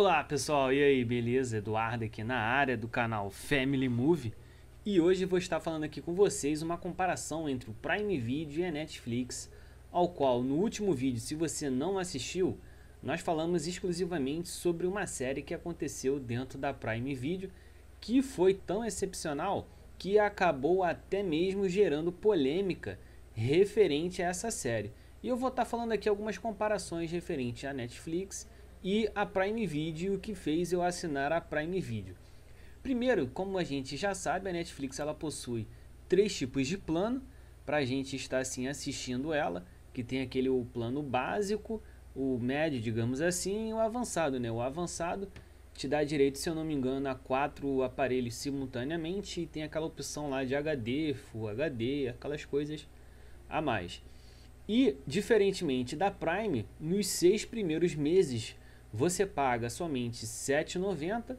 Olá pessoal, e aí, beleza? Eduardo aqui na área do canal Family Movie e hoje vou estar falando aqui com vocês uma comparação entre o Prime Video e a Netflix, ao qual no último vídeo, se você não assistiu, nós falamos exclusivamente sobre uma série que aconteceu dentro da Prime Video que foi tão excepcional que acabou até mesmo gerando polêmica referente a essa série. E eu vou estar falando aqui algumas comparações referente à Netflix e a Prime Video, que fez eu assinar a Prime Video. Primeiro, como a gente já sabe, a Netflix ela possui três tipos de plano para a gente estar assim assistindo ela, que tem aquele o plano básico, o médio, digamos assim, e o avançado, né? O avançado te dá direito, se eu não me engano, a quatro aparelhos simultaneamente e tem aquela opção lá de HD, Full HD, aquelas coisas a mais. E, diferentemente da Prime, nos seis primeiros meses você paga somente R$ 7,90,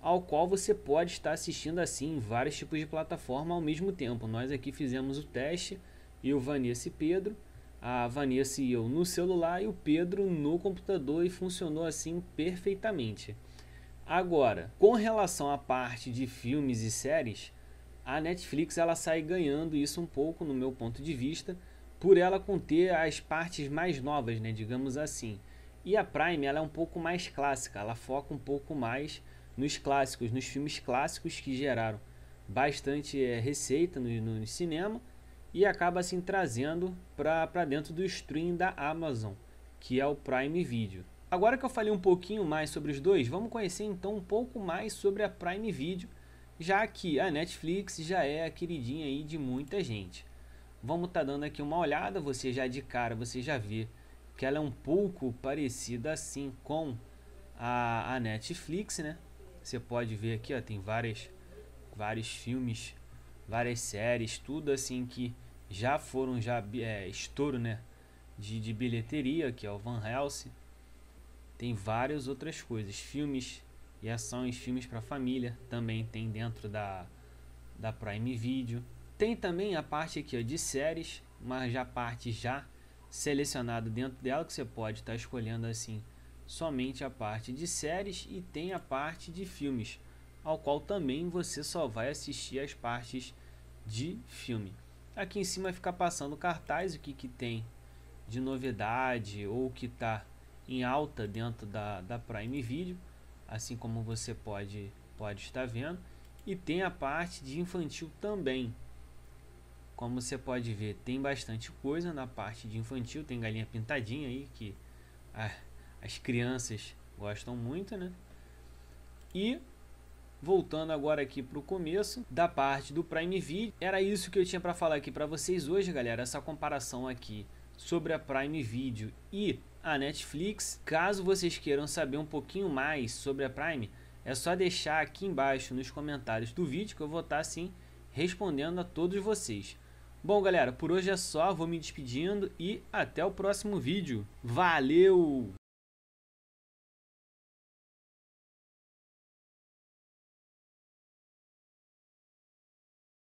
ao qual você pode estar assistindo assim em vários tipos de plataforma ao mesmo tempo. Nós aqui fizemos o teste, eu, Vanessa e Pedro, a Vanessa e eu no celular e o Pedro no computador e funcionou assim perfeitamente. Agora, com relação à parte de filmes e séries, a Netflix ela sai ganhando isso um pouco no meu ponto de vista, por ela conter as partes mais novas, né, digamos assim. E a Prime ela é um pouco mais clássica, ela foca um pouco mais nos clássicos, nos filmes clássicos que geraram bastante é, receita no, no, cinema e acaba assim trazendo para dentro do stream da Amazon, que é o Prime Video. Agora que eu falei um pouquinho mais sobre os dois, vamos conhecer então um pouco mais sobre a Prime Video, já que a Netflix já é a queridinha aí de muita gente. Vamos estar tá dando aqui uma olhada, você já de cara, você já vê que ela é um pouco parecida assim com a, a Netflix, né? Você pode ver aqui, ó, tem várias, vários filmes, várias séries, tudo assim que já foram já é, estouro, né? De, de bilheteria, que é o Van Helsing. Tem várias outras coisas, filmes e ações, filmes para família, também tem dentro da, da Prime Video. Tem também a parte aqui ó, de séries, mas já parte já selecionado dentro dela que você pode estar tá escolhendo assim somente a parte de séries e tem a parte de filmes, ao qual também você só vai assistir as partes de filme. Aqui em cima fica passando cartaz, o que, que tem de novidade ou que está em alta dentro da, da Prime Video, assim como você pode, pode estar vendo. E tem a parte de infantil também, como você pode ver, tem bastante coisa na parte de infantil, tem galinha pintadinha aí que as crianças gostam muito, né? E voltando agora aqui para o começo da parte do Prime Video, era isso que eu tinha para falar aqui para vocês hoje, galera. Essa comparação aqui sobre a Prime Video e a Netflix. Caso vocês queiram saber um pouquinho mais sobre a Prime, é só deixar aqui embaixo nos comentários do vídeo que eu vou estar tá, assim respondendo a todos vocês. Bom, galera, por hoje é só. Vou me despedindo e até o próximo vídeo. Valeu!